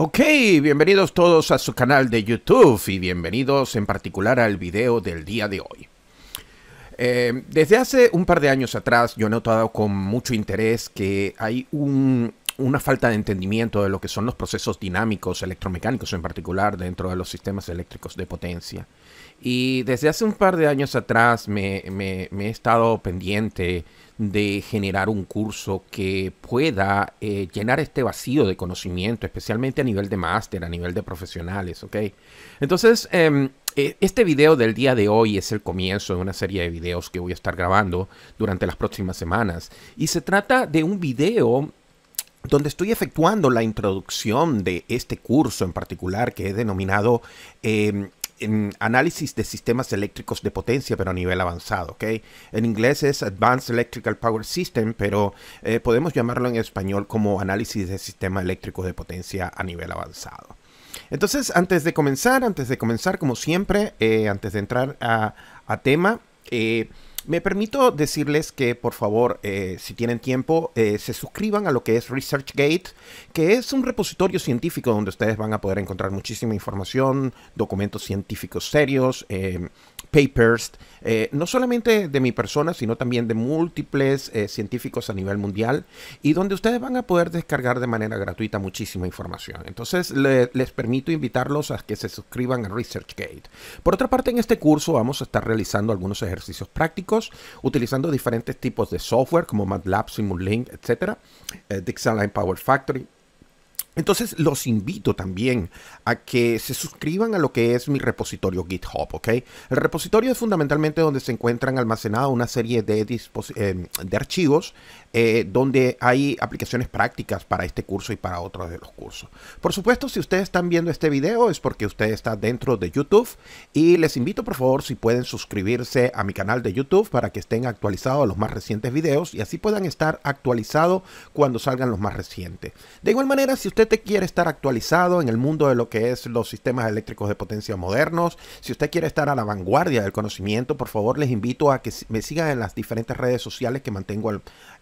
Ok, bienvenidos todos a su canal de YouTube y bienvenidos en particular al video del día de hoy. Eh, desde hace un par de años atrás yo he notado con mucho interés que hay una falta de entendimiento de lo que son los procesos dinámicos electromecánicos en particular dentro de los sistemas eléctricos de potencia. Y desde hace un par de años atrás me, he estado pendiente de generar un curso que pueda eh, llenar este vacío de conocimiento, especialmente a nivel de máster, a nivel de profesionales, ¿ok? Entonces, em, e, este video del día de hoy es el comienzo de una serie de videos que voy a estar grabando durante las próximas semanas. Y se trata de un video donde estoy efectuando la introducción de este curso en particular que he denominado em, análisis de sistemas eléctricos de potencia, pero a nivel avanzado, ¿ok? En inglés es Advanced Electrical Power System, pero eh, podemos llamarlo en español como análisis de sistema eléctrico de potencia a nivel avanzado. Entonces, antes de comenzar, antes de comenzar, como siempre, eh, antes de entrar a, tema, eh, me permito decirles que por favor, eh, si tienen tiempo, eh, se suscriban a lo que es ResearchGate, que es un repositorio científico donde ustedes van a poder encontrar muchísima información, documentos científicos serios, eh, papers, no solamente de mi persona, sino también de múltiples científicos a nivel mundial, y donde ustedes van a poder descargar de manera gratuita muchísima información. Entonces les permito invitarlos a que se suscriban a ResearchGate. Por otra parte, en este curso vamos a estar realizando algunos ejercicios prácticos utilizando diferentes tipos de software como MATLAB, Simulink, etcétera, Eh, Line Power Factory, entonces los invito también a que se suscriban a lo que es mi repositorio GitHub, ¿ok? El repositorio es fundamentalmente donde se encuentran almacenadas una serie de, eh, archivos eh, donde hay aplicaciones prácticas para este curso y para otros de los cursos. Por supuesto, si ustedes están viendo este video es porque usted está dentro de YouTube y les invito por favor si pueden suscribirse a mi canal de YouTube para que estén actualizados los más recientes videos y así puedan estar actualizados cuando salgan los más recientes. De igual manera, si usted usted quiere estar actualizado en el mundo de lo que es los sistemas eléctricos de potencia modernos, si usted quiere estar a la vanguardia del conocimiento, por favor les invito a que me sigan en las diferentes redes sociales que mantengo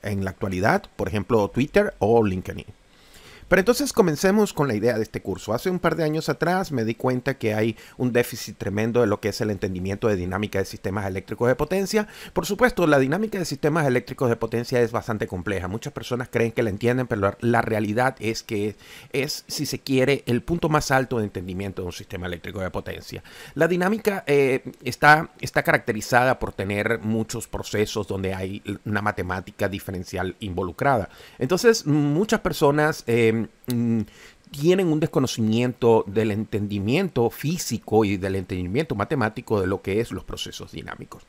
en la actualidad, por ejemplo Twitter o LinkedIn. Pero entonces comencemos con la idea de este curso. Hace un par de años atrás me di cuenta que hay un déficit tremendo de lo que es el entendimiento de dinámica de sistemas eléctricos de potencia. Por supuesto, la dinámica de sistemas eléctricos de potencia es bastante compleja. Muchas personas creen que la entienden, pero la realidad es que es, si se quiere, el punto más alto de entendimiento de un sistema eléctrico de potencia. La dinámica eh, está, está caracterizada por tener muchos procesos donde hay una matemática diferencial involucrada. Entonces, muchas personas... Eh, Mm, tienen un desconocimiento del entendimiento físico y del entendimiento matemático de lo que es los procesos dinámicos.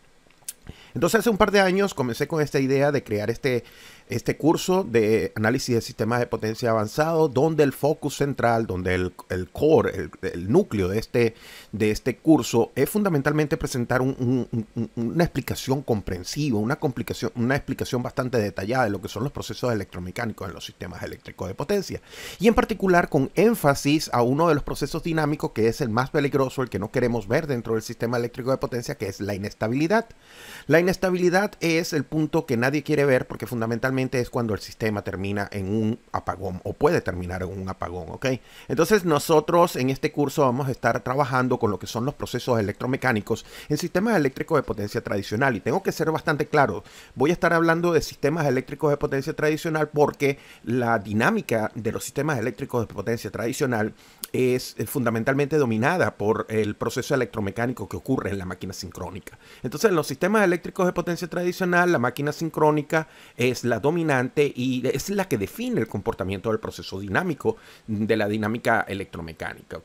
Entonces hace un par de años comencé con esta idea de crear este, este curso de análisis de sistemas de potencia avanzado, donde el focus central, donde el, core, el, núcleo de este, de este curso es fundamentalmente presentar una explicación comprensiva, una, complicación, una explicación bastante detallada de lo que son los procesos electromecánicos en los sistemas eléctricos de potencia. Y en particular con énfasis a uno de los procesos dinámicos que es el más peligroso, el que no queremos ver dentro del sistema eléctrico de potencia, que es la inestabilidad. La inestabilidad es el punto que nadie quiere ver porque fundamentalmente es cuando el sistema termina en un apagón o puede terminar en un apagón, ¿ok? Entonces nosotros en este curso vamos a estar trabajando con lo que son los procesos electromecánicos en sistemas eléctricos de potencia tradicional y tengo que ser bastante claro, voy a estar hablando de sistemas eléctricos de potencia tradicional porque la dinámica de los sistemas eléctricos de potencia tradicional es eh, fundamentalmente dominada por el proceso electromecánico que ocurre en la máquina sincrónica. Entonces en los sistemas eléctricos de potencia tradicional, la máquina sincrónica es la dominante y es la que define el comportamiento del proceso dinámico de la dinámica electromecánica.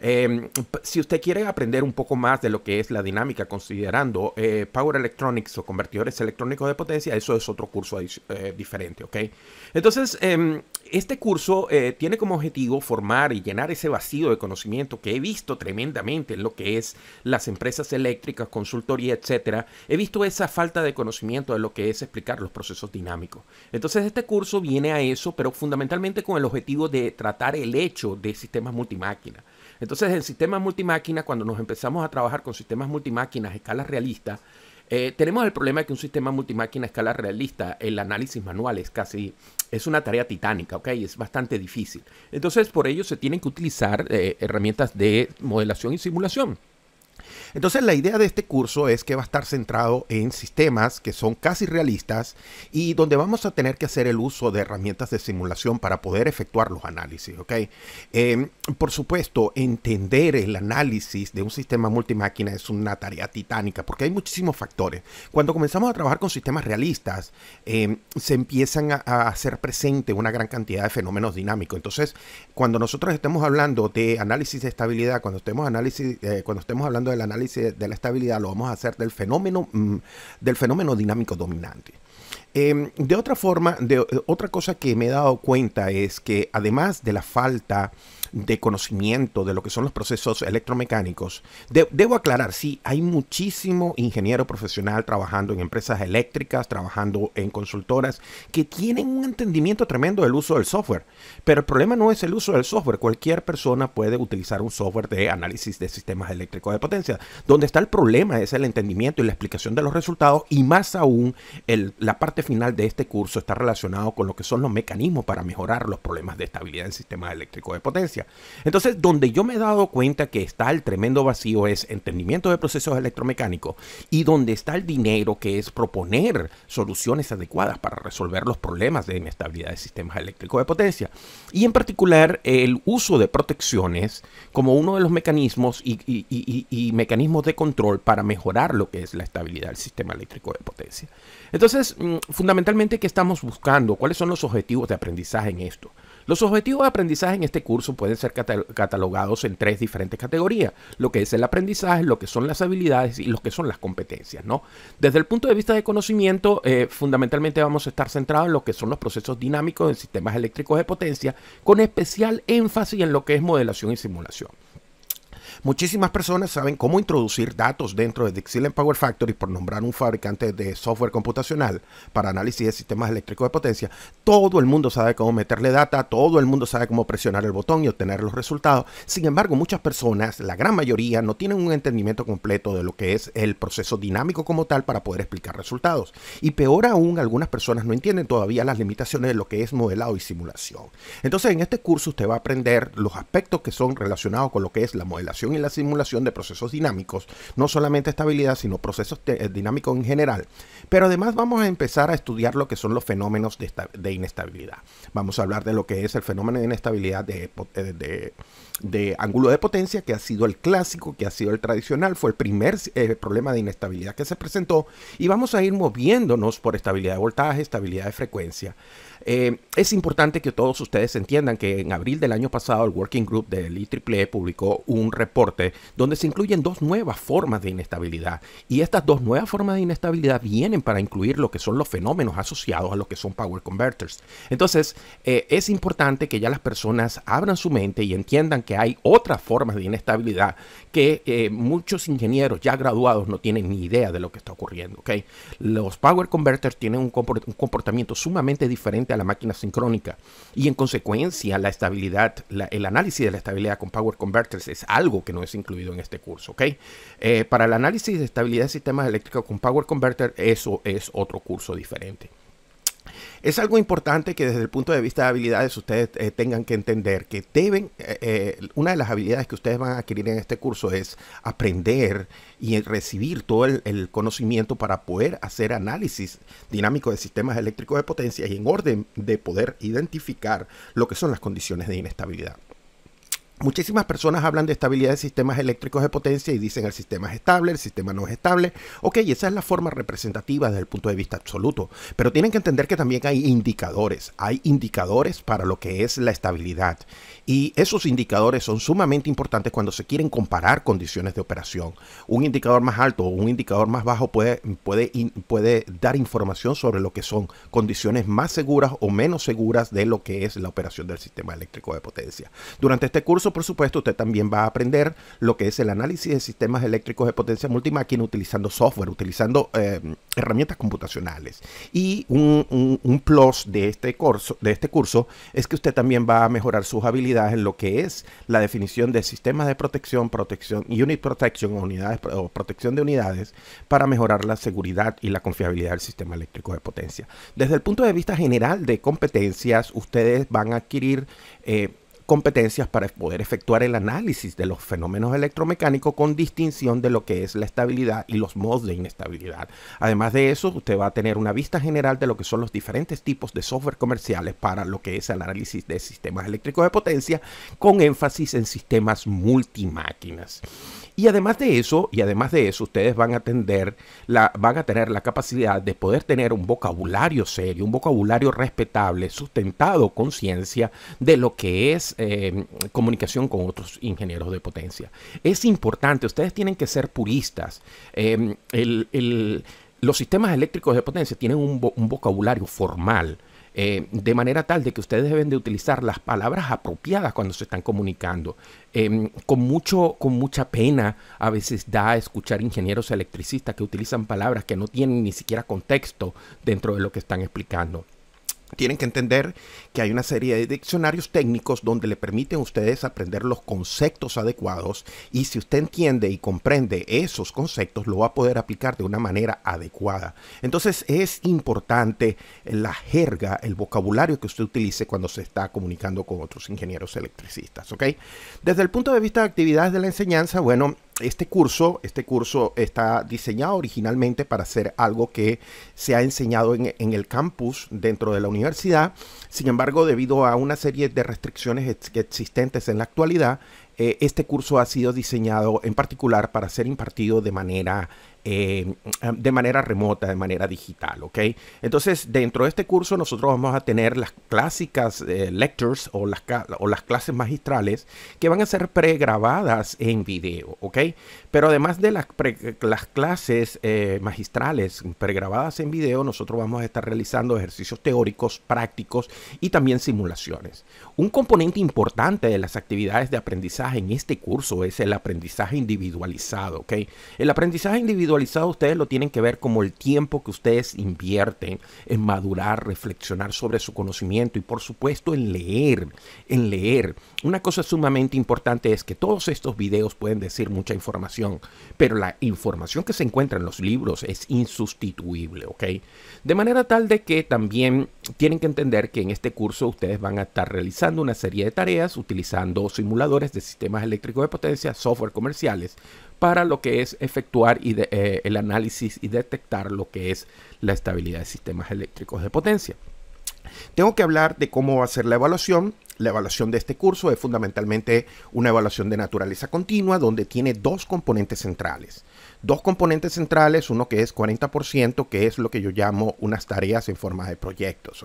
Em, si usted quiere aprender un poco más de lo que es la dinámica considerando eh, Power Electronics o convertidores electrónicos de potencia, eso es otro curso eh, diferente. ¿okay? Entonces, em, este curso eh, tiene como objetivo formar y llenar ese vacío de conocimiento que he visto tremendamente en lo que es las empresas eléctricas, consultoría, etcétera. He visto esa falta de conocimiento de lo que es explicar los procesos dinámicos. Entonces este curso viene a eso, pero fundamentalmente con el objetivo de tratar el hecho de sistemas multimáquina. Entonces en sistemas multimáquina, cuando nos empezamos a trabajar con sistemas multimáquinas a escala realista, eh, tenemos el problema de que un sistema multimáquina a escala realista, el análisis manual es casi, es una tarea titánica, ¿ok? Es bastante difícil. Entonces, por ello se tienen que utilizar eh, herramientas de modelación y simulación. Entonces la idea de este curso es que va a estar centrado en sistemas que son casi realistas y donde vamos a tener que hacer el uso de herramientas de simulación para poder efectuar los análisis. ¿okay? Em, por supuesto, entender el análisis de un sistema multimáquina es una tarea titánica porque hay muchísimos factores. Cuando comenzamos a trabajar con sistemas realistas, em, se empiezan a, hacer presente una gran cantidad de fenómenos dinámicos. Entonces, cuando nosotros estemos hablando de análisis de estabilidad, cuando estemos, análisis, eh, cuando estemos hablando del análisis de la estabilidad lo vamos a hacer del fenómeno, mm, del fenómeno dinámico dominante. Em, de otra forma, de, eh, otra cosa que me he dado cuenta es que además de la falta de conocimiento de lo que son los procesos electromecánicos, debo aclarar, sí, hay muchísimo ingeniero profesional trabajando en empresas eléctricas, trabajando en consultoras, que tienen un entendimiento tremendo del uso del software. Pero el problema no es el uso del software. Cualquier persona puede utilizar un software de análisis de sistemas eléctricos de potencia. Donde está el problema es el entendimiento y la explicación de los resultados y más aún la parte final de este curso está relacionado con lo que son los mecanismos para mejorar los problemas de estabilidad en sistemas eléctricos de potencia. Entonces, donde yo me he dado cuenta que está el tremendo vacío es entendimiento de procesos electromecánicos y donde está el dinero que es proponer soluciones adecuadas para resolver los problemas de inestabilidad de sistemas eléctricos de potencia. Y en particular, el uso de protecciones como uno de los mecanismos y, y mecanismos de control para mejorar lo que es la estabilidad del sistema eléctrico de potencia. Entonces, mm, fundamentalmente, ¿qué estamos buscando? ¿Cuáles son los objetivos de aprendizaje en esto? Los objetivos de aprendizaje en este curso pueden ser catalogados en tres diferentes categorías, lo que es el aprendizaje, lo que son las habilidades y lo que son las competencias, ¿no? Desde el punto de vista de conocimiento, eh, fundamentalmente vamos a estar centrados en lo que son los procesos dinámicos en sistemas eléctricos de potencia, con especial énfasis en lo que es modelación y simulación. Muchísimas personas saben cómo introducir datos dentro de Dixieland Power Factory, por nombrar un fabricante de software computacional para análisis de sistemas eléctricos de potencia. Todo el mundo sabe cómo meterle data, todo el mundo sabe cómo presionar el botón y obtener los resultados. Sin embargo, muchas personas, la gran mayoría, no tienen un entendimiento completo de lo que es el proceso dinámico como tal para poder explicar resultados. Y peor aún, algunas personas no entienden todavía las limitaciones de lo que es modelado y simulación. Entonces, en este curso usted va a aprender los aspectos que son relacionados con lo que es la modelación y la simulación de procesos dinámicos, no solamente estabilidad, sino procesos eh, dinámicos en general. Pero además vamos a empezar a estudiar lo que son los fenómenos de, inestabilidad. Vamos a hablar de lo que es el fenómeno de inestabilidad eh, de, ángulo de potencia, que ha sido el clásico, que ha sido el tradicional, fue el primer eh, problema de inestabilidad que se presentó, y vamos a ir moviéndonos por estabilidad de voltaje, estabilidad de frecuencia. es importante que todos ustedes entiendan que en abril del año pasado el Working Group del IEEE e publicó un, donde se incluyen dos nuevas formas de inestabilidad. Y estas dos nuevas formas de inestabilidad vienen para incluir lo que son los fenómenos asociados a lo que son power converters. Entonces, eh, es importante que ya las personas abran su mente y entiendan que hay otras formas de inestabilidad que eh, muchos ingenieros ya graduados no tienen ni idea de lo que está ocurriendo. ¿okay? Los power converters tienen un comportamiento sumamente diferente a la máquina sincrónica y en consecuencia la estabilidad, el análisis de la estabilidad con power converters es algo que no es incluido en este curso. ok eh, para el análisis de estabilidad de sistemas eléctricos con Power Converter, eso es otro curso diferente. Es algo importante que desde el punto de vista de habilidades ustedes eh, tengan que entender que deben, eh, una de las habilidades que ustedes van a adquirir en este curso es aprender y recibir todo el, el conocimiento para poder hacer análisis dinámico de sistemas eléctricos de potencia y en orden de poder identificar lo que son las condiciones de inestabilidad. Muchísimas personas hablan de estabilidad de sistemas eléctricos de potencia y dicen el sistema es estable, el sistema no es estable. Ok, esa es la forma representativa desde el punto de vista absoluto, pero tienen que entender que también hay indicadores, hay indicadores para lo que es la estabilidad. Y esos indicadores son sumamente importantes cuando se quieren comparar condiciones de operación. Un indicador más alto o un indicador más bajo puede, puede, puede dar información sobre lo que son condiciones más seguras o menos seguras de lo que es la operación del sistema eléctrico de potencia. Durante este curso, por supuesto, usted también va a aprender lo que es el análisis de sistemas eléctricos de potencia multimáquina utilizando software, utilizando em, herramientas computacionales. Y un, plus de este, curso, de este curso es que usted también va a mejorar sus habilidades en lo que es la definición de sistemas de protección, protección, unit protection o, unidades, o protección de unidades para mejorar la seguridad y la confiabilidad del sistema eléctrico de potencia. Desde el punto de vista general de competencias, ustedes van a adquirir... Eh, competencias para poder efectuar el análisis de los fenómenos electromecánicos con distinción de lo que es la estabilidad y los modos de inestabilidad. Además de eso, usted va a tener una vista general de lo que son los diferentes tipos de software comerciales para lo que es el análisis de sistemas eléctricos de potencia con énfasis en sistemas multimáquinas. Y además de eso, y además de eso, ustedes van a, tener la, van a tener la capacidad de poder tener un vocabulario serio, un vocabulario respetable, sustentado con ciencia de lo que es em, comunicación con otros ingenieros de potencia. Es importante, ustedes tienen que ser puristas. Em, los sistemas eléctricos de potencia tienen un vocabulario formal eh, de manera tal de que ustedes deben de utilizar las palabras apropiadas cuando se están comunicando. Em, con, mucho, con mucha pena a veces da escuchar ingenieros electricistas que utilizan palabras que no tienen ni siquiera contexto dentro de lo que están explicando tienen que entender que hay una serie de diccionarios técnicos donde le permiten a ustedes aprender los conceptos adecuados y si usted entiende y comprende esos conceptos lo va a poder aplicar de una manera adecuada. Entonces es importante la jerga, el vocabulario que usted utilice cuando se está comunicando con otros ingenieros electricistas, ¿ok? Desde el punto de vista de actividades de la enseñanza, bueno, este curso, este curso está diseñado originalmente para ser algo que se ha enseñado en, el campus dentro de la universidad. Sin embargo, debido a una serie de restricciones existentes en la actualidad, eh, este curso ha sido diseñado en particular para ser impartido de manera, eh, de manera remota, de manera digital, ¿ok? Entonces, dentro de este curso nosotros vamos a tener las clásicas eh, lectures o las, clases magistrales que van a ser pregrabadas en video, ¿ok? Pero además de las, las clases magistrales pregrabadas en video, nosotros vamos a estar realizando ejercicios teóricos, prácticos y también simulaciones. Un componente importante de las actividades de aprendizaje en este curso es el aprendizaje individualizado, ¿ok? El aprendizaje individualizado ustedes lo tienen que ver como el tiempo que ustedes invierten en madurar, reflexionar sobre su conocimiento y por supuesto en leer, en leer. Una cosa sumamente importante es que todos estos videos pueden decir mucha información, pero la información que se encuentra en los libros es insustituible, ¿ok? De manera tal de que también tienen que entender que en este curso ustedes van a estar realizando una serie de tareas utilizando simuladores de sistemas eléctricos de potencia, software comerciales, para lo que es efectuar y eh, el análisis y detectar lo que es la estabilidad de sistemas eléctricos de potencia. Tengo que hablar de cómo hacer la evaluación. La evaluación de este curso es fundamentalmente una evaluación de naturaleza continua donde tiene dos componentes centrales. Dos componentes centrales, uno que es 40%, que es lo que yo llamo unas tareas en forma de proyectos.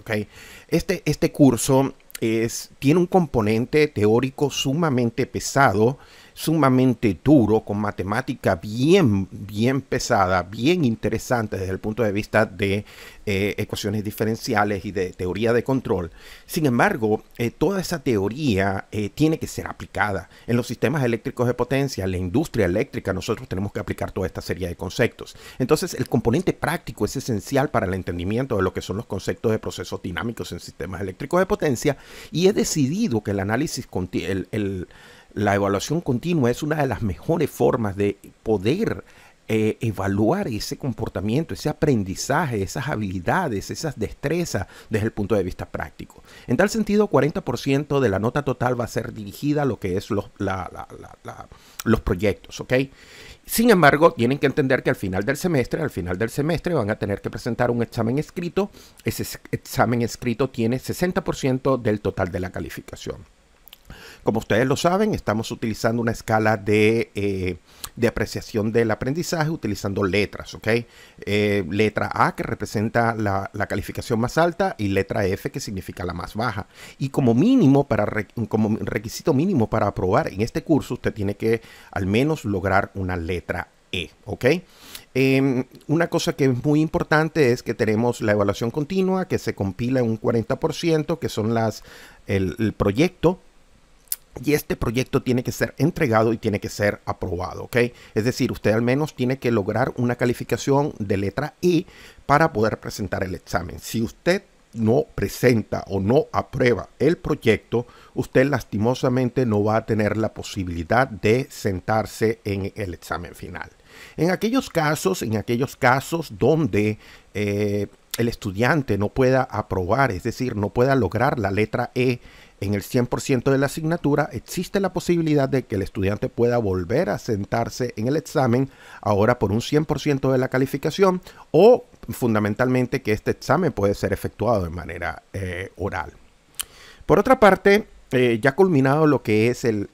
Este, este curso es, tiene un componente teórico sumamente pesado sumamente duro, con matemática bien, bien pesada, bien interesante desde el punto de vista de eh, ecuaciones diferenciales y de teoría de control. Sin embargo, eh, toda esa teoría eh, tiene que ser aplicada en los sistemas eléctricos de potencia, en la industria eléctrica, nosotros tenemos que aplicar toda esta serie de conceptos. Entonces, el componente práctico es esencial para el entendimiento de lo que son los conceptos de procesos dinámicos en sistemas eléctricos de potencia y he decidido que el análisis, contiene el la evaluación continua es una de las mejores formas de poder eh, evaluar ese comportamiento, ese aprendizaje, esas habilidades, esas destrezas desde el punto de vista práctico. En tal sentido, 40% de la nota total va a ser dirigida a lo que es los, los proyectos, Sin embargo, tienen que entender que al final del semestre, al final del semestre van a tener que presentar un examen escrito. Ese examen escrito tiene 60% del total de la calificación. Como ustedes lo saben, estamos utilizando una escala de, eh, apreciación del aprendizaje utilizando letras, ¿ok? Eh, letra A, que representa la, calificación más alta, y letra F, que significa la más baja. Y como mínimo, para como requisito mínimo para aprobar en este curso, usted tiene que al menos lograr una letra E, ¿ok? Em, una cosa que es muy importante es que tenemos la evaluación continua que se compila en un 40%, que son las, el proyecto y este proyecto tiene que ser entregado y tiene que ser aprobado, Es decir, usted al menos tiene que lograr una calificación de letra E para poder presentar el examen. Si usted no presenta o no aprueba el proyecto, usted lastimosamente no va a tener la posibilidad de sentarse en el examen final. En aquellos casos, en aquellos casos donde eh, el estudiante no pueda aprobar, es decir, no pueda lograr la letra E en el 100% de la asignatura existe la posibilidad de que el estudiante pueda volver a sentarse en el examen, ahora por un 100% de la calificación, o fundamentalmente que este examen puede ser efectuado de manera eh, oral. Por otra parte, eh, ya culminado lo que es el,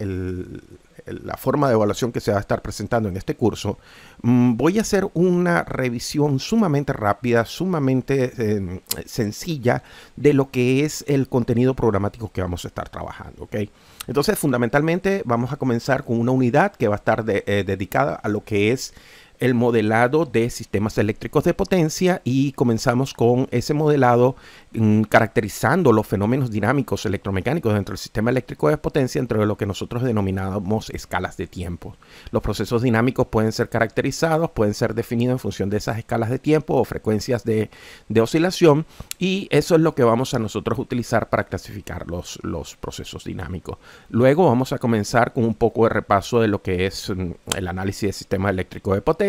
la forma de evaluación que se va a estar presentando en este curso, mm, voy a hacer una revisión sumamente rápida, sumamente em, sencilla de lo que es el contenido programático que vamos a estar trabajando. ¿okay? Entonces, fundamentalmente, vamos a comenzar con una unidad que va a estar eh, dedicada a lo que es el modelado de sistemas eléctricos de potencia y comenzamos con ese modelado mm, caracterizando los fenómenos dinámicos electromecánicos dentro del sistema eléctrico de potencia dentro de lo que nosotros denominamos escalas de tiempo. Los procesos dinámicos pueden ser caracterizados, pueden ser definidos en función de esas escalas de tiempo o frecuencias de, oscilación y eso es lo que vamos a nosotros utilizar para clasificar los, los procesos dinámicos. Luego vamos a comenzar con un poco de repaso de lo que es mm, el análisis de sistemas eléctricos de potencia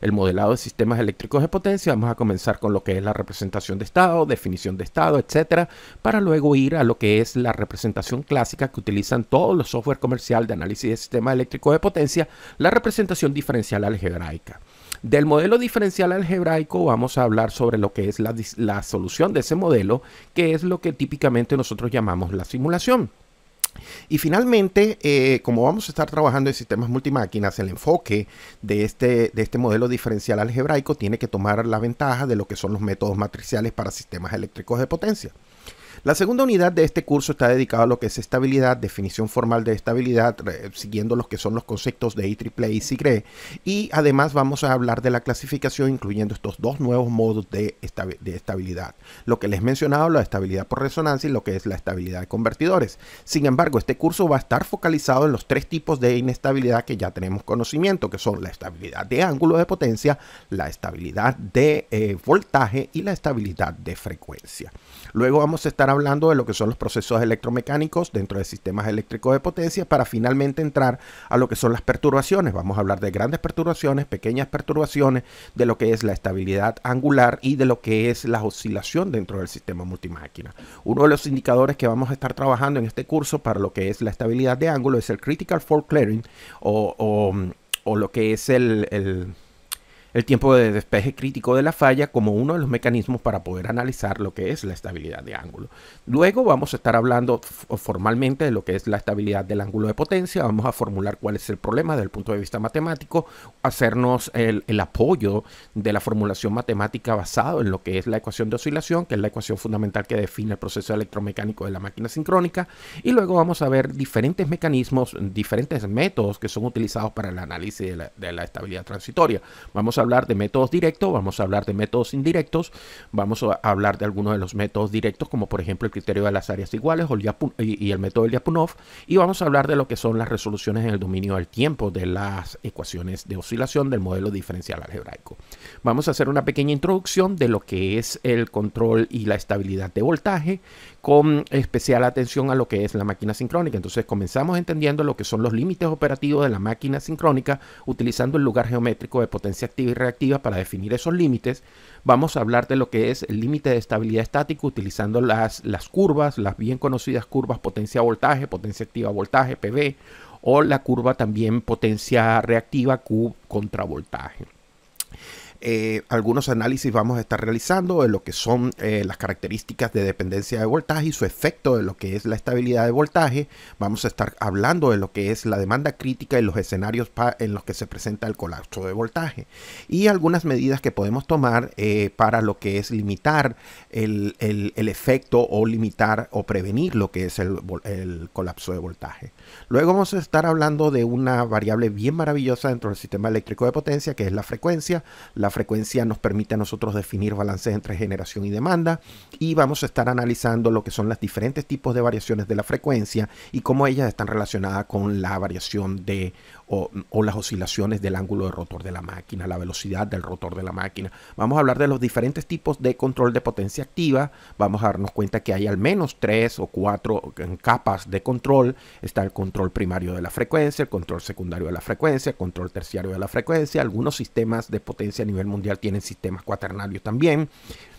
el modelado de sistemas eléctricos de potencia. Vamos a comenzar con lo que es la representación de estado, definición de estado, etcétera, para luego ir a lo que es la representación clásica que utilizan todos los software comercial de análisis de sistemas eléctricos de potencia, la representación diferencial algebraica. Del modelo diferencial algebraico vamos a hablar sobre lo que es la solución de ese modelo, que es lo que típicamente nosotros llamamos la simulación. Y finalmente, eh, como vamos a estar trabajando en sistemas multimáquinas, el enfoque este, de este modelo diferencial algebraico tiene que tomar la ventaja de lo que son los métodos matriciales para sistemas eléctricos de potencia. La segunda unidad de este curso está dedicada a lo que es estabilidad, definición formal de estabilidad, siguiendo los que son los conceptos de IEEE y e. Y además vamos a hablar de la clasificación, incluyendo estos dos nuevos modos de, estabilidad. Lo que les mencionado la estabilidad por resonancia y lo que es la estabilidad de convertidores. Sin embargo, este curso va a estar focalizado en los tres tipos de inestabilidad que ya tenemos conocimiento, que son la estabilidad de ángulo de potencia, la estabilidad de eh, voltaje y la estabilidad de frecuencia. Luego vamos a estar hablando de lo que son los procesos electromecánicos dentro de sistemas eléctricos de potencia para finalmente entrar a lo que son las perturbaciones. Vamos a hablar de grandes perturbaciones, pequeñas perturbaciones, de lo que es la estabilidad angular y de lo que es la oscilación dentro del sistema multimáquina. Uno de los indicadores que vamos a estar trabajando en este curso para lo que es la estabilidad de ángulo es el Critical Fault Clearing o, lo que es el el tiempo de despeje crítico de la falla como uno de los mecanismos para poder analizar lo que es la estabilidad de ángulo. Luego vamos a estar hablando formalmente de lo que es la estabilidad del ángulo de potencia, vamos a formular cuál es el problema desde el punto de vista matemático, hacernos el, apoyo de la formulación matemática basado en lo que es la ecuación de oscilación, que es la ecuación fundamental que define el proceso electromecánico de la máquina sincrónica, y luego vamos a ver diferentes mecanismos, diferentes métodos que son utilizados para el análisis de la, de la estabilidad transitoria. Vamos a hablar de métodos directos, vamos a hablar de métodos indirectos, vamos a hablar de algunos de los métodos directos, como por ejemplo el criterio de las áreas iguales y, el método de Lyapunov, y vamos a hablar de lo que son las resoluciones en el dominio del tiempo de las ecuaciones de oscilación del modelo diferencial algebraico. Vamos a hacer una pequeña introducción de lo que es el control y la estabilidad de voltaje, con especial atención a lo que es la máquina sincrónica. Entonces comenzamos entendiendo lo que son los límites operativos de la máquina sincrónica, utilizando el lugar geométrico de potencia activa y reactiva para definir esos límites. Vamos a hablar de lo que es el límite de estabilidad estático utilizando las, las curvas, las bien conocidas curvas potencia-voltaje, potencia activa-voltaje, PV, o la curva también potencia reactiva, Q contra voltaje. Eh, algunos análisis vamos a estar realizando de lo que son eh, las características de dependencia de voltaje y su efecto de lo que es la estabilidad de voltaje. Vamos a estar hablando de lo que es la demanda crítica y los escenarios en los que se presenta el colapso de voltaje. Y algunas medidas que podemos tomar eh, para lo que es limitar el, efecto o limitar o prevenir lo que es el, el colapso de voltaje. Luego vamos a estar hablando de una variable bien maravillosa dentro del sistema eléctrico de potencia que es la frecuencia. La frecuencia nos permite a nosotros definir balances entre generación y demanda y vamos a estar analizando lo que son las diferentes tipos de variaciones de la frecuencia y cómo ellas están relacionadas con la variación de o, las oscilaciones del ángulo de rotor de la máquina, la velocidad del rotor de la máquina. Vamos a hablar de los diferentes tipos de control de potencia activa. Vamos a darnos cuenta que hay al menos tres o cuatro capas de control. Está el control primario de la frecuencia, el control secundario de la frecuencia, el control terciario de la frecuencia. Algunos sistemas de potencia a nivel mundial tienen sistemas cuaternarios también.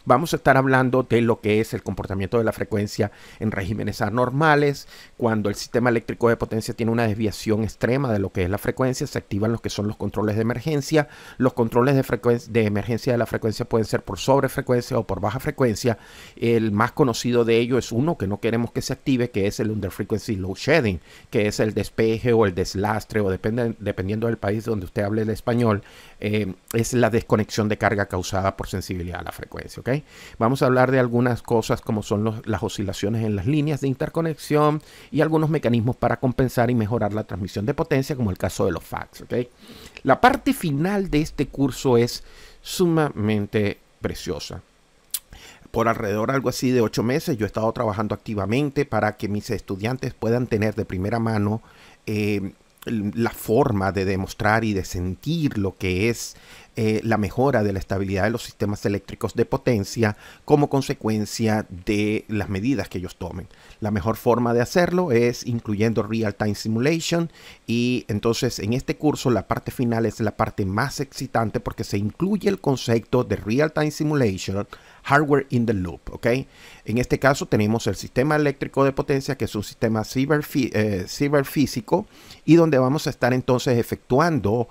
Vamos a estar hablando de lo que es el comportamiento de la frecuencia en regímenes anormales, cuando el sistema eléctrico de potencia tiene una desviación extrema de lo que es la frecuencia, se activan los que son los controles de emergencia. Los controles de, emergencia de la frecuencia pueden ser por sobrefrecuencia o por baja frecuencia. El más conocido de ellos es uno que no queremos que se active, que es el under frequency Low shedding, que es el despeje o el deslastre, o dependiendo del país donde usted hable el español, eh, es la desconexión de carga causada por sensibilidad a la frecuencia. ¿ok? Vamos a hablar de algunas cosas como son las oscilaciones en las líneas de interconexión y algunos mecanismos para compensar y mejorar la transmisión de potencia, como el caso de los fax. La parte final de este curso es sumamente preciosa por alrededor algo así de ocho meses. Yo he estado trabajando activamente para que mis estudiantes puedan tener de primera mano eh, la forma de demostrar y de sentir lo que es eh, la mejora de la estabilidad de los sistemas eléctricos de potencia como consecuencia de las medidas que ellos tomen. La mejor forma de hacerlo es incluyendo real-time simulation y entonces en este curso la parte final es la parte más excitante porque se incluye el concepto de real-time simulation hardware in the loop, ¿ok? En este caso tenemos el sistema eléctrico de potencia, que es un sistema cyber eh, ciberfísico, y donde vamos a estar entonces efectuando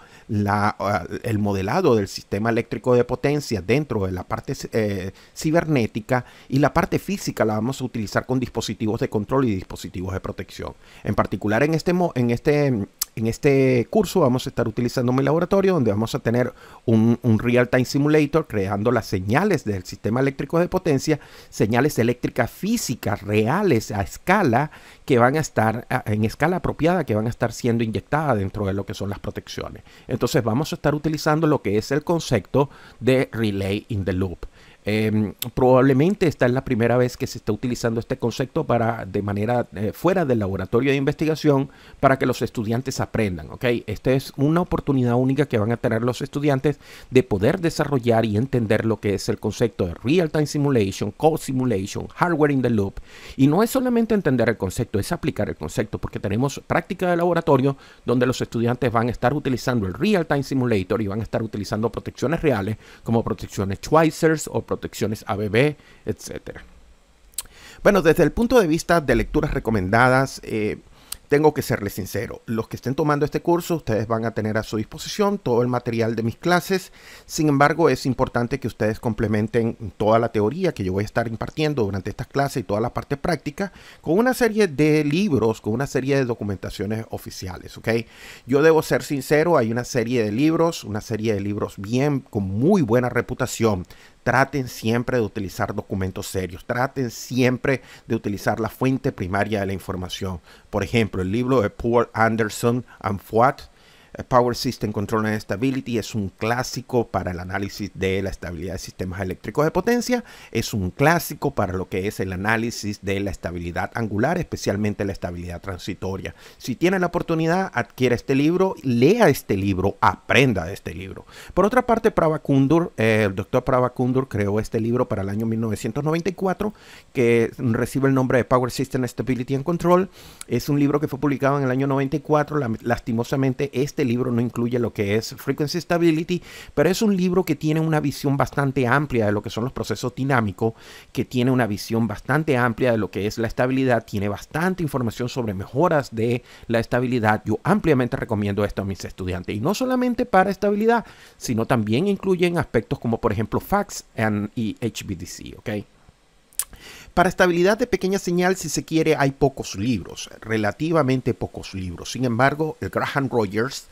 ah, el modelado del sistema eléctrico de potencia dentro de la parte eh, cibernética y la parte física la vamos a utilizar con dispositivos de control y dispositivos de protección. En particular en este, en este en este curso vamos a estar utilizando mi laboratorio donde vamos a tener un, un real-time simulator creando las señales del sistema eléctrico de potencia, señales eléctricas físicas reales a escala que van a estar en escala apropiada que van a estar siendo inyectadas dentro de lo que son las protecciones. Entonces vamos a estar utilizando lo que es el concepto de relay in the loop. Em, probablemente esta es la primera vez que se está utilizando este concepto para de manera eh, fuera del laboratorio de investigación para que los estudiantes aprendan. ¿ok? Esta es una oportunidad única que van a tener los estudiantes de poder desarrollar y entender lo que es el concepto de real time simulation, co simulation, hardware in the loop. Y no es solamente entender el concepto, es aplicar el concepto porque tenemos práctica de laboratorio donde los estudiantes van a estar utilizando el real time simulator y van a estar utilizando protecciones reales como protecciones choicers o protecciones protecciones ABB, bebé, etc. Bueno, desde el punto de vista de lecturas recomendadas, eh, tengo que serles sincero, los que estén tomando este curso, ustedes van a tener a su disposición todo el material de mis clases. Sin embargo, es importante que ustedes complementen toda la teoría que yo voy a estar impartiendo durante estas clases y toda la parte práctica con una serie de libros, con una serie de documentaciones oficiales, ¿ok? Yo debo ser sincero, hay una serie de libros, una serie de libros bien, con muy buena reputación traten siempre de utilizar documentos serios, traten siempre de utilizar la fuente primaria de la información. Por ejemplo, el libro de Paul Anderson and What. Eh, Power System Control and Stability es un clásico para el análisis de la estabilidad de sistemas eléctricos de potencia, es un clásico para lo que es el análisis de la estabilidad angular, especialmente la estabilidad transitoria. Si tiene la oportunidad, adquiera este libro, lea este libro, aprenda de este libro. Por otra parte, Prava Kundur, eh, el doctor Prava Kundur creó este libro para el año 1994 que recibe el nombre de Power System Stability and Control. Es un libro que fue publicado en el año 94, lastimosamente este este libro no incluye lo que es Frequency Stability, pero es un libro que tiene una visión bastante amplia de lo que son los procesos dinámicos, que tiene una visión bastante amplia de lo que es la estabilidad, tiene bastante información sobre mejoras de la estabilidad. Yo ampliamente recomiendo esto a mis estudiantes y no solamente para estabilidad, sino también incluyen aspectos como por ejemplo FAX y HBDC, ¿ok? Para estabilidad de pequeña señal, si se quiere, hay pocos libros, relativamente pocos libros. Sin embargo, el Graham Rogers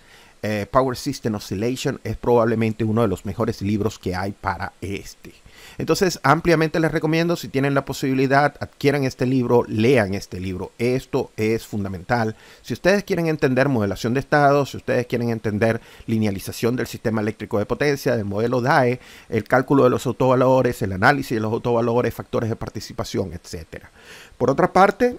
eh, Power System Oscillation es probablemente uno de los mejores libros que hay para este. Entonces, ampliamente les recomiendo, si tienen la posibilidad, adquieran este libro, lean este libro. Esto es fundamental. Si ustedes quieren entender modelación de estado, si ustedes quieren entender linealización del sistema eléctrico de potencia, del modelo DAE, el cálculo de los autovalores, el análisis de los autovalores, factores de participación, etc. Por otra parte,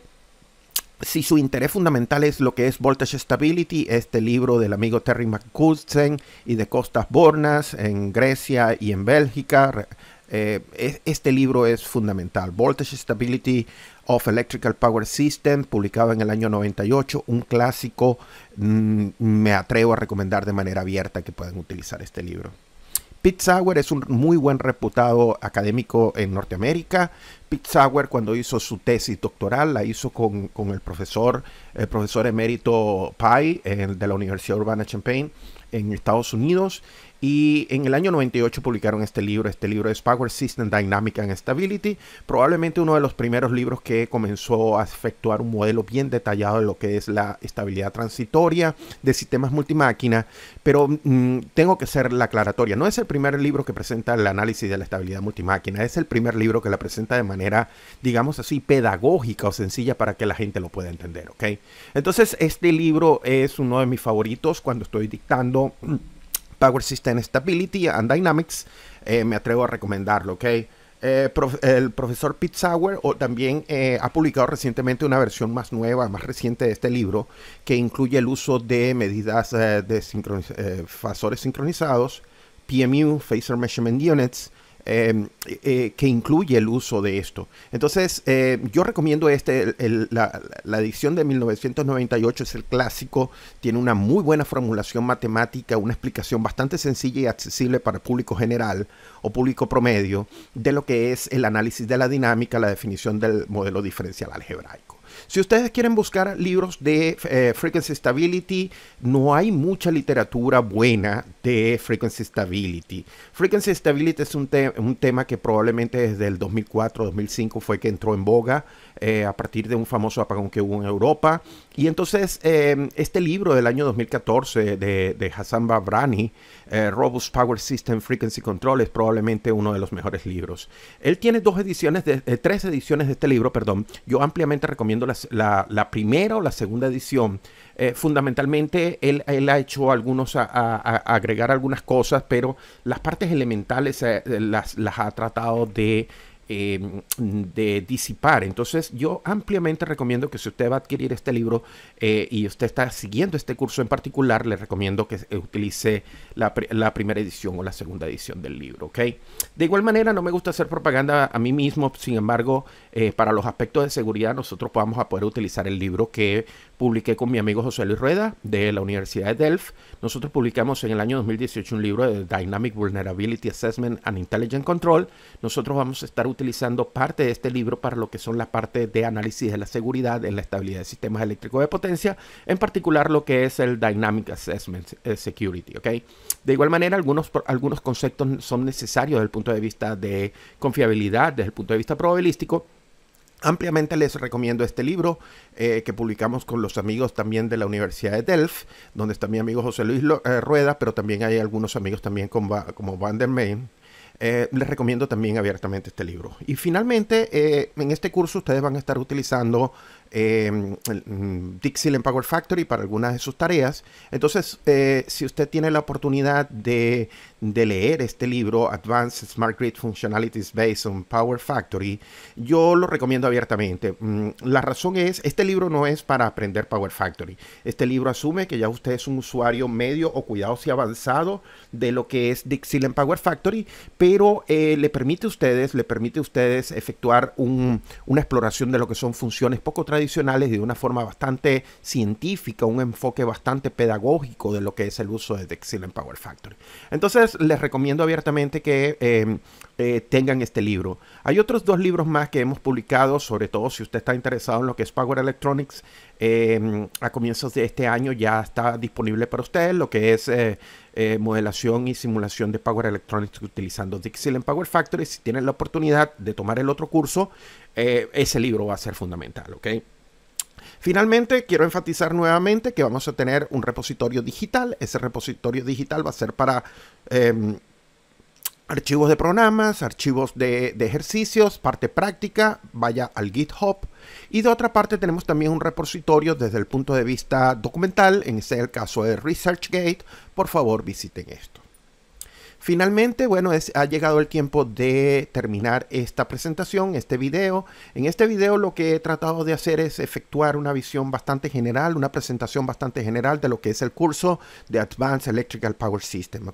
si su interés fundamental es lo que es Voltage Stability, este libro del amigo Terry McCusen y de Costas Bornas en Grecia y en Bélgica, eh, este libro es fundamental. Voltage Stability of Electrical Power System, publicado en el año 98, un clásico, mm, me atrevo a recomendar de manera abierta que puedan utilizar este libro. Pete Sauer es un muy buen reputado académico en Norteamérica. Pete Sauer cuando hizo su tesis doctoral la hizo con, con el profesor, el profesor emérito Pai eh, de la Universidad Urbana Champaign en Estados Unidos y en el año 98 publicaron este libro. Este libro es Power System Dynamic and Stability. Probablemente uno de los primeros libros que comenzó a efectuar un modelo bien detallado de lo que es la estabilidad transitoria de sistemas multimáquina. Pero mm, tengo que ser la aclaratoria. No es el primer libro que presenta el análisis de la estabilidad multimáquina. Es el primer libro que la presenta de manera, digamos así, pedagógica o sencilla para que la gente lo pueda entender. ¿ok? Entonces, este libro es uno de mis favoritos cuando estoy dictando. Mm, Power System Stability and Dynamics, eh, me atrevo a recomendarlo, ¿ok? Eh, el profesor Pete Sauer o también eh, ha publicado recientemente una versión más nueva, más reciente de este libro, que incluye el uso de medidas de fasores sincronizados, PMU, Phaser Measurement Units, Em, eh, que incluye el uso de esto. Entonces, eh, yo recomiendo este, la, la, edición de 1998 es el clásico, tiene una muy buena formulación matemática, una explicación bastante sencilla y accesible para el público general o público promedio de lo que es el análisis de la dinámica, la definición del modelo diferencial algebraico. Si ustedes quieren buscar libros de eh, Frequency Stability, no hay mucha literatura buena de Frequency Stability. Frequency Stability es un, tema que probablemente desde el 2004-2005 fue que entró en boga eh, a partir de un famoso apagón que hubo en Europa. Y entonces, em, este libro del año 2014 de, de Hassan Babrani, eh, Robust Power System Frequency Control, es probablemente uno de los mejores libros. Él tiene dos ediciones, eh, tres ediciones de este libro, perdón. Yo ampliamente recomiendo la, primera o la segunda edición. Eh, fundamentalmente, él, ha hecho algunos, agregar algunas cosas, pero las partes elementales las ha tratado de... Em, de disipar. Entonces yo ampliamente recomiendo que si usted va a adquirir este libro eh, y usted está siguiendo este curso en particular, le recomiendo que utilice la, primera edición o la segunda edición del libro. De igual manera, no me gusta hacer propaganda a mí mismo, sin embargo, eh, para los aspectos de seguridad nosotros vamos a poder utilizar el libro que publiqué con mi amigo José Luis Rueda de la Universidad de Delft. Nosotros publicamos en el año 2018 un libro de Dynamic Vulnerability Assessment and Intelligent Control. Nosotros vamos a estar utilizando parte de este libro para lo que son la parte de análisis de la seguridad en la estabilidad de sistemas eléctricos de potencia, en particular lo que es el Dynamic Assessment eh, Security. ¿okay? De igual manera, algunos, algunos conceptos son necesarios desde el punto de vista de confiabilidad, desde el punto de vista probabilístico Ampliamente les recomiendo este libro eh, que publicamos con los amigos también de la Universidad de Delft, donde está mi amigo José Luis eh, Rueda, pero también hay algunos amigos también como Van der Main. Eh, les recomiendo también abiertamente este libro. Y finalmente, en este curso ustedes van a estar utilizando eh, en Power Factory para algunas de sus tareas. Entonces, eh, si usted tiene la oportunidad de, leer este libro, Advanced Smart Grid Functionalities Based on Power Factory, yo lo recomiendo abiertamente. Mm, la razón es, este libro no es para aprender Power Factory. Este libro asume que ya usted es un usuario medio o cuidado y avanzado de lo que es Dixil en Power Factory, pero eh, le permite a ustedes, le permite ustedes efectuar una exploración de lo que son funciones poco tradicionales de una forma bastante científica, un enfoque bastante pedagógico de lo que es el uso de Dexil en Power Factory. Entonces les recomiendo abiertamente que em, eh, tengan este libro. Hay otros dos libros más que hemos publicado, sobre todo si usted está interesado en lo que es Power Electronics, em, a comienzos de este año ya está disponible para usted lo que es eh, eh, modelación y simulación de Power Electronics utilizando Dixiel en Power Factory. Si tienen la oportunidad de tomar el otro curso, ese libro va a ser fundamental, ¿ok? Finalmente, quiero enfatizar nuevamente que vamos a tener un repositorio digital. Ese repositorio digital va a ser para em, archivos de programas, archivos de, ejercicios, parte práctica, vaya al GitHub. Y de otra parte tenemos también un repositorio desde el punto de vista documental, en ese caso de ResearchGate. Por favor, visiten esto. Finalmente, bueno, ha llegado el tiempo de terminar esta presentación, este video. En este video lo que he tratado de hacer es efectuar una visión bastante general, una presentación bastante general de lo que es el curso de Advanced Electrical Power System,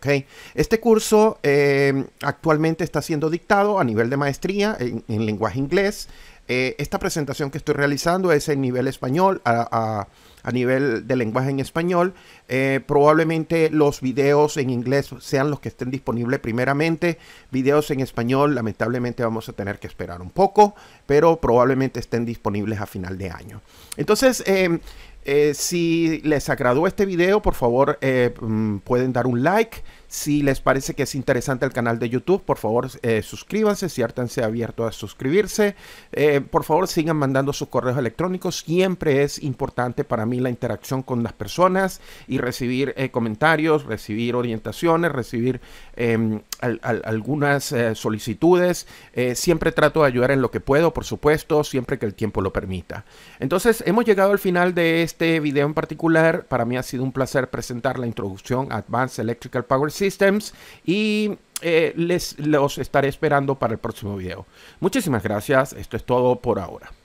Este curso eh, actualmente está siendo dictado a nivel de maestría en, lenguaje inglés. Eh, esta presentación que estoy realizando es en nivel español a a nivel de lenguaje en español. Eh, probablemente los videos en inglés sean los que estén disponibles primeramente. Videos en español, lamentablemente vamos a tener que esperar un poco, pero probablemente estén disponibles a final de año. Entonces, em, eh, si les agradó este video, por favor eh, mm, pueden dar un like. Si les parece que es interesante el canal de YouTube, por favor eh, suscríbanse, siértanse abierto a suscribirse. Eh, por favor sigan mandando sus correos electrónicos. Siempre es importante para mí la interacción con las personas y recibir eh, comentarios, recibir orientaciones, recibir em, algunas eh, solicitudes. siempre trato de ayudar en lo que puedo, por supuesto, siempre que el tiempo lo permita. Entonces hemos llegado al final de este video en particular. Para mí ha sido un placer presentar la introducción a Advanced Electrical Power Systems y eh, les los estaré esperando para el próximo video. Muchísimas gracias, esto es todo por ahora.